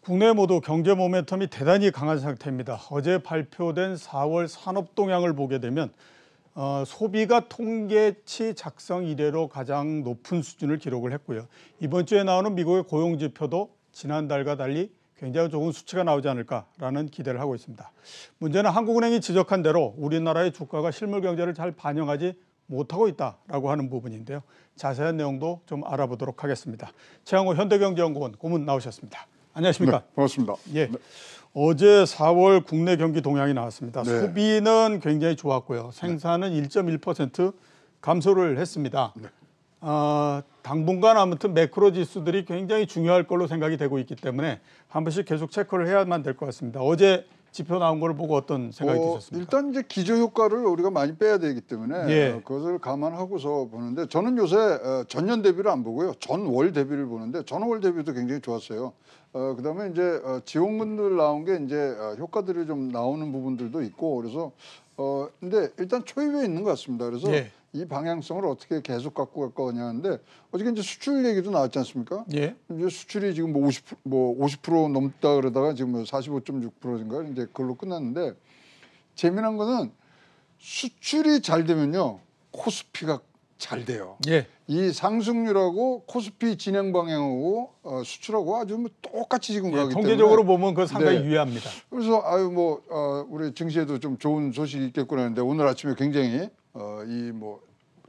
국내 모두 경제 모멘텀이 대단히 강한 상태입니다. 어제 발표된 4월 산업 동향을 보게 되면 어, 소비가 통계치 작성 이래로 가장 높은 수준을 기록을 했고요. 이번 주에 나오는 미국의 고용지표도 지난달과 달리 굉장히 좋은 수치가 나오지 않을까라는 기대를 하고 있습니다. 문제는 한국은행이 지적한 대로 우리나라의 주가가 실물 경제를 잘 반영하지 못하고 있다라고 하는 부분인데요. 자세한 내용도 좀 알아보도록 하겠습니다. 최양호 현대경제연구원 고문 나오셨습니다. 안녕하십니까? 네, 반갑습니다. 예. 네. 어제 4월 국내 경기 동향이 나왔습니다. 네. 소비는 굉장히 좋았고요. 네. 생산은 1.1% 감소를 했습니다. 어, 당분간 아무튼 매크로 지수들이 굉장히 중요할 걸로 생각이 되고 있기 때문에 한 번씩 계속 체크를 해야만 될 것 같습니다. 어제 지표 나온 걸 보고 어떤 생각이 어, 드셨습니까? 일단 이제 기저 효과를 우리가 많이 빼야 되기 때문에 예. 어, 그것을 감안하고서 보는데 저는 요새 어, 전년 대비를 안 보고요 전월 대비를 보는데 전월 대비도 굉장히 좋았어요. 어, 그다음에 이제 어, 지원금들 나온 게 이제 효과들이 좀 나오는 부분들도 있고 그래서 어 근데 일단 초입에 있는 것 같습니다. 그래서 예. 이 방향성을 어떻게 계속 갖고 갈 거냐는데 어저께 이제 수출 얘기도 나왔지 않습니까? 예. 이제 수출이 지금 뭐 50%, 뭐50% 넘다 그러다가 지금 뭐 45.6%인가 이제 그걸로 끝났는데 재미난 거는 수출이 잘 되면요 코스피가 잘 돼요. 예. 이 상승률하고 코스피 진행 방향하고 어, 수출하고 아주 뭐 똑같이 지금 예, 가기 통 때문에 통계적으로 보면 그 상당히 네. 유의합니다. 그래서 아유 뭐 어, 우리 증시에도 좀 좋은 소식이 있겠구나 했는데 오늘 아침에 굉장히 어, 이뭐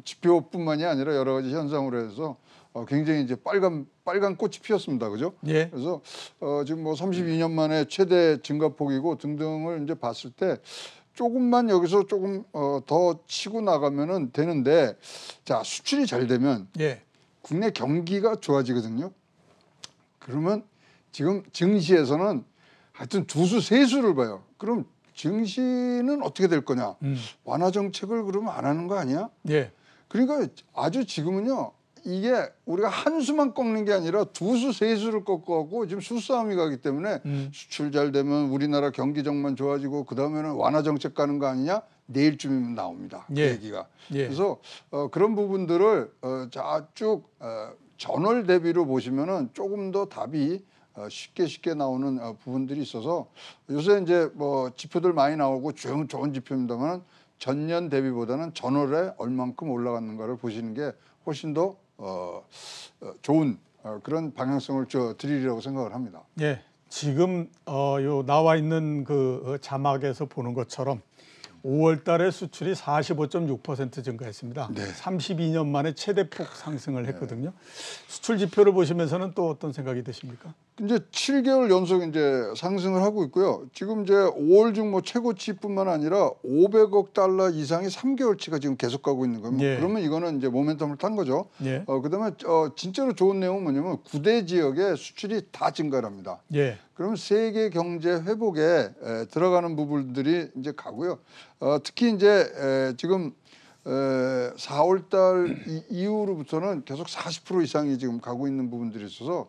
지표뿐만이 아니라 여러 가지 현상으로 해서 어, 굉장히 이제 빨간 빨간 꽃이 피었습니다. 그죠? 예. 그래서 어, 지금 뭐 32년 만에 최대 증가폭이고 등등을 이제 봤을 때 조금만 여기서 조금 어, 더 치고 나가면은 되는데 자 수출이 잘 되면 예. 국내 경기가 좋아지거든요. 그러면 지금 증시에서는 하여튼 두 수 세수를 봐요. 그럼 증시는 어떻게 될 거냐. 음. 완화 정책을 그러면 안 하는 거 아니야? 예. 그러니까 아주 지금은요. 이게 우리가 한 수만 꺾는 게 아니라 두 수, 세 수를 꺾어갖고 지금 수싸움이 가기 때문에 음. 수출 잘 되면 우리나라 경기정만 좋아지고 그다음에는 완화 정책 가는 거 아니냐? 내일쯤이면 나옵니다. 그 예. 얘기가. 예. 그래서 어, 그런 부분들을 어, 자, 쭉 어, 전월 대비로 보시면은 조금 더 답이 어, 쉽게 쉽게 나오는 어, 부분들이 있어서 요새 이제 뭐 지표들 많이 나오고 좋은, 좋은 지표입니다만 전년 대비보다는 전월에 얼만큼 올라갔는가를 보시는 게 훨씬 더 어, 어 좋은 어, 그런 방향성을 저드리리라고 생각을 합니다. 예, 지금 어, 요 나와 있는 그 어, 자막에서 보는 것처럼 5월 달에 수출이 45.6% 증가했습니다. 네. 32년 만에 최대폭 상승을 네. 했거든요. 네. 수출 지표를 보시면서는 또 어떤 생각이 드십니까? 이제 7개월 연속 이제 상승을 하고 있고요. 지금 이제 5월 중 뭐 최고치뿐만 아니라 500억 달러 이상이 3개월치가 지금 계속 가고 있는 겁니다. 예. 그러면 이거는 이제 모멘텀을 탄 거죠. 예. 어 그다음에 어 진짜로 좋은 내용은 뭐냐면 구대 지역의 수출이 다 증가합니다. 예. 그럼 세계 경제 회복에 에, 들어가는 부분들이 이제 가고요. 어 특히 이제 에, 지금 에, 4월달 이후로부터는 계속 40% 이상이 지금 가고 있는 부분들이 있어서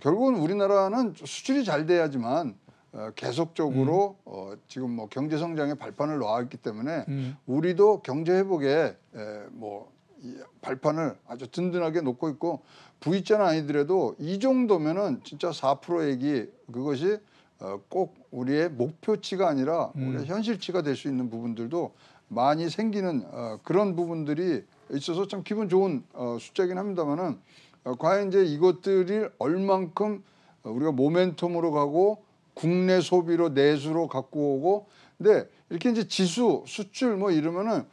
결국은 우리나라는 수출이 잘 돼야지만 어, 계속적으로 음. 어, 지금 뭐 경제 성장의 발판을 놓았기 아 때문에 음. 우리도 경제 회복에 에, 뭐 이, 발판을 아주 든든하게 놓고 있고 V자는 아니더라도 이 정도면은 진짜 4%액이 그것이 어, 꼭 우리의 목표치가 아니라 음. 우리의 현실치가 될 수 있는 부분들도 많이 생기는 어, 그런 부분들이 있어서 참 기분 좋은 어, 숫자긴 이 합니다만은 어, 과연 이제 이것들이 얼만큼 어, 우리가 모멘텀으로 가고 국내 소비로 내수로 갖고 오고 근데 이렇게 이제 지수 수출 뭐 이러면은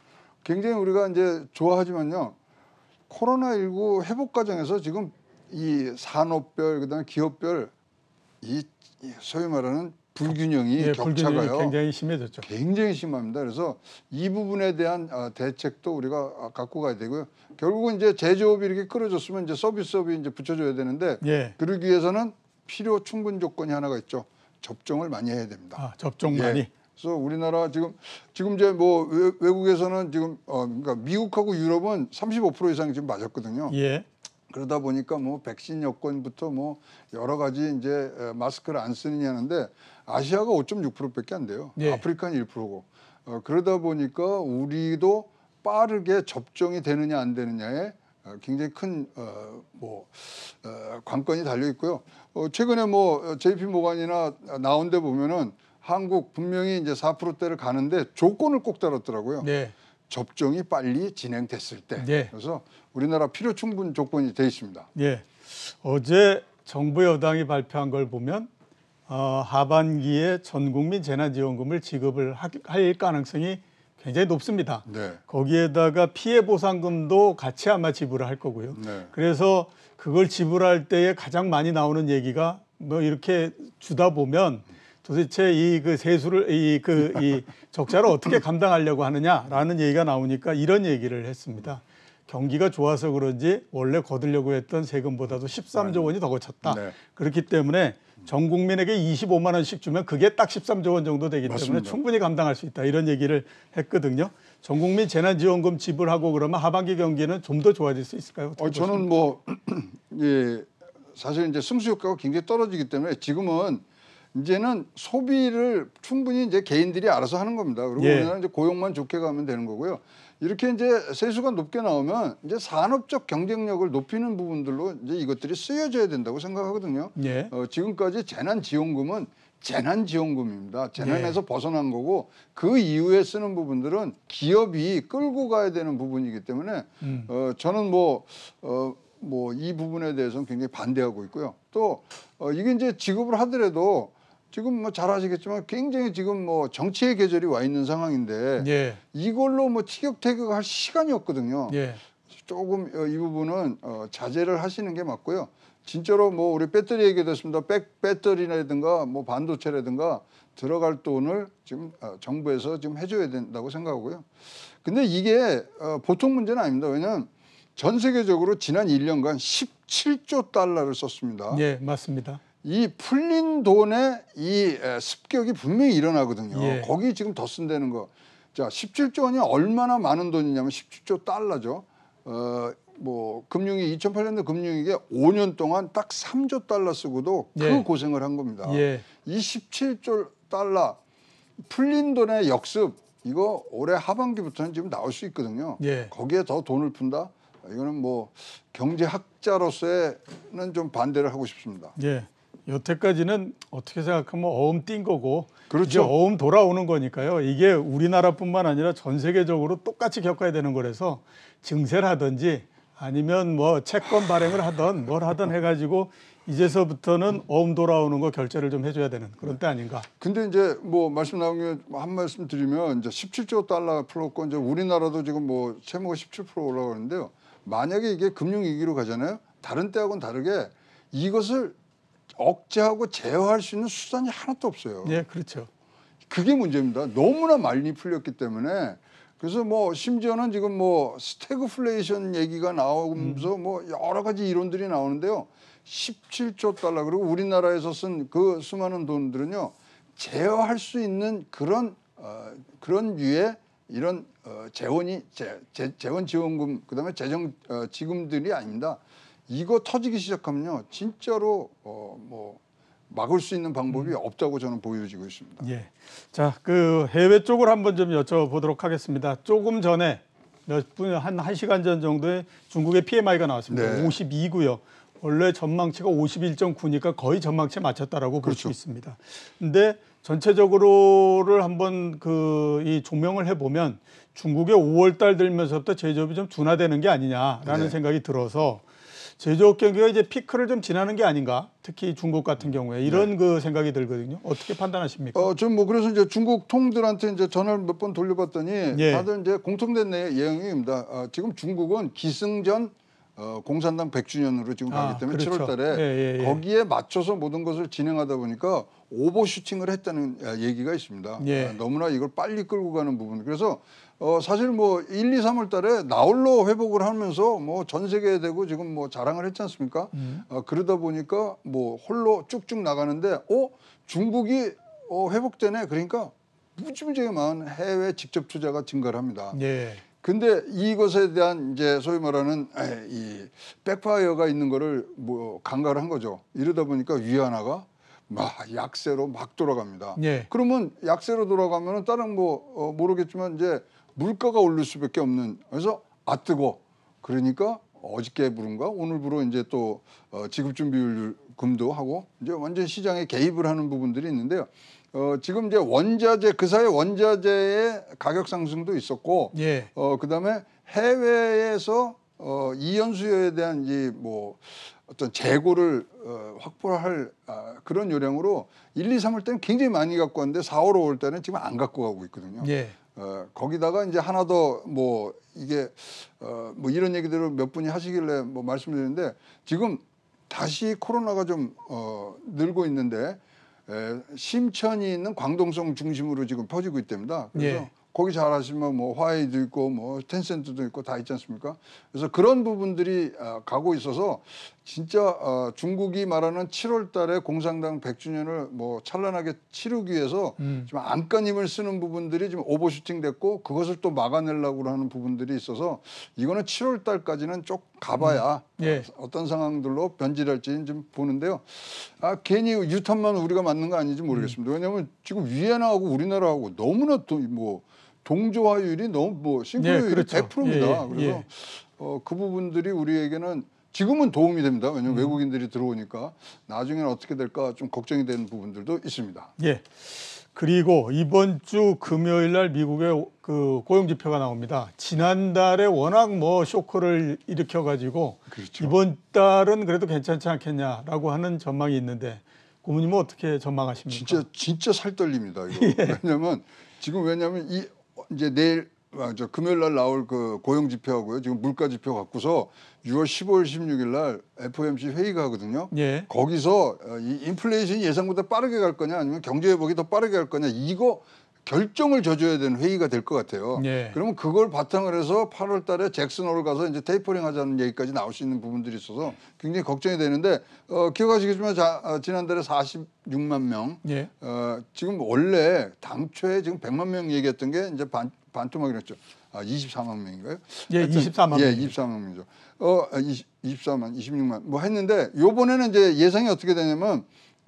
굉장히 우리가 이제 좋아하지만요 코로나 19 회복 과정에서 지금 이 산업별 그다음에 기업별 이 소위 말하는 불균형이 예, 격차가요. 굉장히 심해졌죠. 굉장히 심합니다. 그래서 이 부분에 대한 아, 대책도 우리가 아, 갖고 가야 되고요. 결국은 이제 제조업이 이렇게 끌어졌으면 이제 서비스업이 이제 붙여줘야 되는데 예. 그러기 위해서는 필요 충분 조건이 하나가 있죠. 접종을 많이 해야 됩니다. 아, 접종 많이. 예. 그래서 우리나라 지금 지금 이제 뭐 외국에서는 지금 어 그러니까 미국하고 유럽은 35% 이상 지금 맞았거든요. 예. 그러다 보니까 뭐 백신 여건부터 뭐 여러 가지 이제 마스크를 안 쓰느냐는데 하 아시아가 5.6%밖에 안 돼요. 예. 아프리카는 1%고 어, 그러다 보니까 우리도 빠르게 접종이 되느냐 안 되느냐에 어, 굉장히 큰뭐 어, 어, 관건이 달려 있고요. 어, 최근에 뭐 JP 어, 모간이나 나온 데 보면은 한국 분명히 이제 4%대를 가는데 조건을 꼭 달았더라고요. 네. 접종이 빨리 진행됐을 때. 네. 그래서 우리나라 필요 충분 조건이 돼 있습니다. 네. 어제 정부 여당이 발표한 걸 보면 어, 하반기에 전 국민 재난지원금을 지급을 하, 할 가능성이 굉장히 높습니다. 네. 거기에다가 피해 보상금도 같이 아마 지불을 할 거고요. 네. 그래서 그걸 지불할 때에 가장 많이 나오는 얘기가 뭐 이렇게 주다 보면 도대체 이 그 세수를 이 그이 그이 적자를 어떻게 감당하려고 하느냐라는 얘기가 나오니까 이런 얘기를 했습니다. 경기가 좋아서 그런지 원래 거두려고 했던 세금보다도 13조 원이 더 거쳤다. 네. 그렇기 때문에 전 국민에게 25만 원씩 주면 그게 딱 13조 원 정도 되기 맞습니다. 때문에 충분히 감당할 수 있다. 이런 얘기를 했거든요. 전 국민 재난지원금 지불하고 그러면 하반기 경기는 좀 더 좋아질 수 있을까요? 어, 저는 뭐 예, 사실 이제 승수 효과가 굉장히 떨어지기 때문에 지금은 이제는 소비를 충분히 이제 개인들이 알아서 하는 겁니다. 그리고 예. 우리나라 이제 고용만 좋게 가면 되는 거고요. 이렇게 이제 세수가 높게 나오면 이제 산업적 경쟁력을 높이는 부분들로 이제 이것들이 쓰여져야 된다고 생각하거든요. 예. 어, 지금까지 재난지원금은 재난지원금입니다. 재난에서 예. 벗어난 거고 그 이후에 쓰는 부분들은 기업이 끌고 가야 되는 부분이기 때문에 음. 어, 저는 뭐 어, 뭐 이 부분에 대해서는 굉장히 반대하고 있고요. 또 어, 이게 이제 지급을 하더라도 지금 뭐 잘 아시겠지만 굉장히 지금 뭐 정치의 계절이 와 있는 상황인데 예. 이걸로 뭐 티격태격 할 시간이 없거든요. 예. 조금 어, 이 부분은 어, 자제를 하시는 게 맞고요. 진짜로 뭐 우리 배터리 얘기됐습니다. 백 배터리라든가 뭐 반도체라든가 들어갈 돈을 지금 어, 정부에서 지금 해줘야 된다고 생각하고요. 근데 이게 어, 보통 문제는 아닙니다. 왜냐하면 전 세계적으로 지난 1년간 17조 달러를 썼습니다. 예, 맞습니다. 이 풀린 돈에 이 습격이 분명히 일어나거든요. 예. 거기 지금 더 쓴다는 거. 자, 17조 원이 얼마나 많은 돈이냐면 17조 달러죠. 어, 뭐 금융위 2008년도 금융위기에 5년 동안 딱 3조 달러 쓰고도 그 예. 고생을 한 겁니다. 예. 27조 달러 풀린 돈의 역습 이거 올해 하반기부터는 지금 나올 수 있거든요. 예. 거기에 더 돈을 푼다. 이거는 뭐 경제학자로서는 좀 반대를 하고 싶습니다. 예. 여태까지는 어떻게 생각하면 어음 띈 거고 그렇죠. 이제 어음 돌아오는 거니까요. 이게 우리나라뿐만 아니라 전 세계적으로 똑같이 겪어야 되는 거라서 증세를 하든지 아니면 뭐 채권 발행을 하든 뭘 하든 해가지고 이제서부터는 어음 돌아오는 거 결제를 좀 해줘야 되는 그런 때 아닌가. 근데 이제 뭐 말씀 나온 게 한 말씀 드리면 이제 17조 달러 풀었고 이제 우리나라도 지금 뭐 채무가 17% 올라가는데요. 만약에 이게 금융위기로 가잖아요. 다른 때하고는 다르게 이것을 억제하고 제어할 수 있는 수단이 하나도 없어요. 예, 그렇죠. 그게 문제입니다. 너무나 많이 풀렸기 때문에 그래서 뭐 심지어는 지금 뭐 스태그플레이션 얘기가 나오면서 음. 뭐 여러 가지 이론들이 나오는데요. 17조 달러 그리고 우리나라에서 쓴 그 수많은 돈들은요. 제어할 수 있는 그런 어, 그런 유의 이런 어, 재원이 재, 재, 재원 지원금 그다음에 재정 어, 지금들이 아닙니다. 이거 터지기 시작하면요 진짜로 어, 뭐 막을 수 있는 방법이 음. 없다고 저는 보여지고 있습니다. 예. 자, 그 해외 쪽을 한번 좀 여쭤보도록 하겠습니다. 조금 전에 몇 분, 한 1시간 전 정도에 중국의 PMI가 나왔습니다. 네. 52고요. 원래 전망치가 51.9니까 거의 전망치에 맞췄다라고 그렇죠. 볼수 있습니다. 근데 전체적으로를 한번 그 이 조명을 해보면 중국의 5월 달 들면서부터 제조업이 좀 둔화되는 게 아니냐라는 네. 생각이 들어서 제조업 경기가 이제 피크를 좀 지나는 게 아닌가? 특히 중국 같은 경우에 이런 네. 그 생각이 들거든요. 어떻게 판단하십니까? 어, 지금 뭐 그래서 이제 중국 통들한테 이제 전화를 몇 번 돌려봤더니 예. 다들 이제 공통된 예언입니다 어, 아, 지금 중국은 기승전 어, 공산당 100주년으로 지금 아, 가기 때문에 그렇죠. 7월 달에 예, 예, 예, 거기에 맞춰서 모든 것을 진행하다 보니까 오버슈팅을 했다는 아, 얘기가 있습니다. 예. 아, 너무나 이걸 빨리 끌고 가는 부분. 그래서 어, 사실 뭐 1, 2, 3월 달에 나홀로 회복을 하면서 뭐 전 세계에 대고 지금 뭐 자랑을 했지 않습니까? 음. 어, 그러다 보니까 뭐 홀로 쭉쭉 나가는데 어? 중국이 어, 회복되네. 그러니까 무지무지하게 많은 해외 직접 투자가 증가를 합니다. 예. 근데 이것에 대한 이제 소위 말하는 이 백파이어가 있는 거를 뭐 강가를 한 거죠. 이러다 보니까 위안화가 막 약세로 막 돌아갑니다. 예. 그러면 약세로 돌아가면 은 다른 뭐 어, 모르겠지만 이제 물가가 오를 수밖에 없는 그래서 아 뜨고 그러니까 어저께 부른가 오늘부로 이제 또 어, 지급준비율금도 하고 이제 완전 시장에 개입을 하는 부분들이 있는데요. 어, 지금 이제 원자재 그 사이 원자재의 가격 상승도 있었고, 예. 어 그다음에 해외에서 어, 이연수요에 대한 이뭐 어떤 재고를 어, 확보할 아, 그런 요량으로 1, 2, 3월 때는 굉장히 많이 갖고 왔는데 4, 월 5월 때는 지금 안 갖고 가고 있거든요. 예. 어, 거기다가 이제 하나 더 뭐 이게 어, 뭐 이런 얘기들을 몇 분이 하시길래 뭐 말씀드리는데 지금 다시 코로나가 좀 어, 늘고 있는데 에, 심천이 있는 광동성 중심으로 지금 퍼지고 있답니다. 그래서 예. 거기 잘아시면뭐 화웨이도 있고 뭐 텐센트도 있고 다 있지 않습니까? 그래서 그런 부분들이 아, 가고 있어서 진짜 어, 중국이 말하는 7월 달에 공산당 100주년을 뭐 찬란하게 치르기 위해서 음. 지금 안간힘을 쓰는 부분들이 지금 오버슈팅 됐고 그것을 또 막아내려고 하는 부분들이 있어서 이거는 7월 달까지는 쭉 가봐야 음. 예. 어떤 상황들로 변질할지 는좀 보는데요. 아, 괜히 유탄만 우리가 맞는 거 아닌지 모르겠습니다. 음. 왜냐하면 지금 위안나하고 우리나라하고 너무나 또 뭐 동조화율이 너무 뭐 네, 싱크로율이 그렇죠. 예, 그렇죠. 예, 100%입니다. 예, 그래서 어, 그 부분들이 우리에게는 지금은 도움이 됩니다. 왜냐하면 음. 외국인들이 들어오니까 나중에는 어떻게 될까 좀 걱정이 되는 부분들도 있습니다. 예. 그리고 이번 주 금요일 날 미국의 그 고용 지표가 나옵니다. 지난달에 워낙 뭐 쇼크를 일으켜 가지고 그렇죠. 이번 달은 그래도 괜찮지 않겠냐라고 하는 전망이 있는데 고모님은 뭐 어떻게 전망하십니까? 진짜 진짜 살떨립니다. 이거. 예. 왜냐면 지금 왜냐면 이 어, 이제 내일 아, 저 금요일 날 나올 그 고용 지표하고요. 지금 물가 지표 갖고서 6월 15일, 16일 날 FOMC 회의가 하거든요. 예. 거기서 어, 이 인플레이션이 예상보다 빠르게 갈 거냐 아니면 경제 회복이 더 빠르게 갈 거냐 이거 결정을 져줘야 되는 회의가 될 것 같아요. 예. 그러면 그걸 바탕으로 해서 8월 달에 잭슨홀 가서 이제 테이퍼링 하자는 얘기까지 나올 수 있는 부분들이 있어서 굉장히 걱정이 되는데 어, 기억하시겠지만 자, 어, 지난달에 46만 명. 예. 어, 지금 원래 당초에 지금 100만 명 얘기했던 게 이제 반, 반토막이 랬죠 아, 24만 명인가요? 예, 24만. 예, 24만 명이죠. 어, 20, 24만, 26만 뭐 했는데 요번에는 이제 예상이 어떻게 되냐면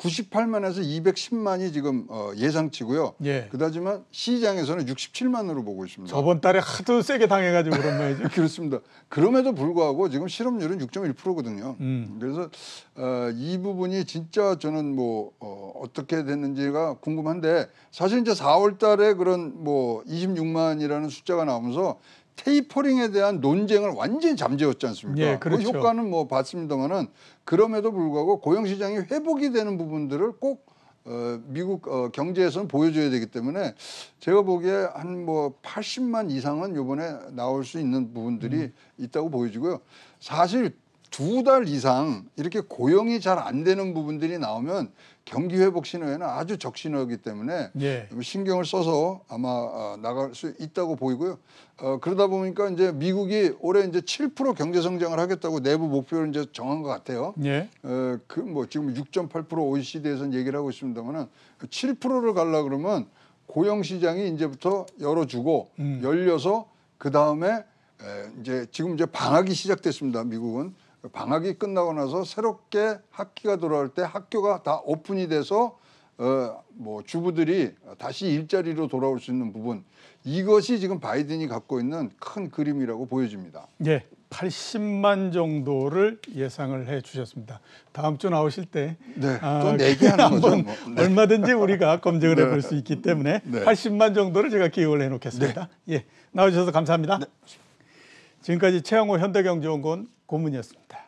98만에서 210만이 지금 어, 예상치고요. 예. 그다지만 시장에서는 67만으로 보고 있습니다. 저번 달에 하도 세게 당해가지고 그런 말이죠. 그렇습니다. 그럼에도 불구하고 지금 실업률은 6.1%거든요. 음. 그래서 어, 이 부분이 진짜 저는 뭐 어, 어떻게 됐는지가 궁금한데 사실 이제 4월달에 그런 뭐 26만이라는 숫자가 나오면서 테이퍼링에 대한 논쟁을 완전히 잠재웠지 않습니까? 예, 그 그렇죠. 그 효과는 뭐 봤습니다만은 그럼에도 불구하고 고용 시장이 회복이 되는 부분들을 꼭 어, 미국 어, 경제에서는 보여줘야 되기 때문에 제가 보기에 한 뭐 80만 이상은 요번에 나올 수 있는 부분들이 음. 있다고 보여지고요. 사실 두 달 이상 이렇게 고용이 잘 안 되는 부분들이 나오면 경기 회복 신호에는 아주 적신호이기 때문에 예. 신경을 써서 아마 어, 나갈 수 있다고 보이고요. 어, 그러다 보니까 이제 미국이 올해 이제 7% 경제 성장을 하겠다고 내부 목표를 이제 정한 것 같아요. 예. 어, 그뭐 지금 6.8% o e c d 에서 얘기를 하고 있습니다만은 7%를 갈라 그러면 고용 시장이 이제부터 열어주고 음. 열려서 그 다음에 이제 지금 이제 방학이 시작됐습니다. 미국은 방학이 끝나고 나서 새롭게 학기가 돌아올 때 학교가 다 오픈이 돼서 어, 뭐 주부들이 다시 일자리로 돌아올 수 있는 부분 이것이 지금 바이든이 갖고 있는 큰 그림이라고 보여집니다. 예, 80만 정도를 예상을 해 주셨습니다. 다음 주 나오실 때또 네, 아, 얘기하는 거죠. 뭐. 네. 얼마든지 우리가 검증을 네. 해볼 수 있기 때문에 네. 80만 정도를 제가 기획을 해놓겠습니다. 네. 예, 나와주셔서 감사합니다. 네. 지금까지 최영호 현대경제연구원 고문이었습니다.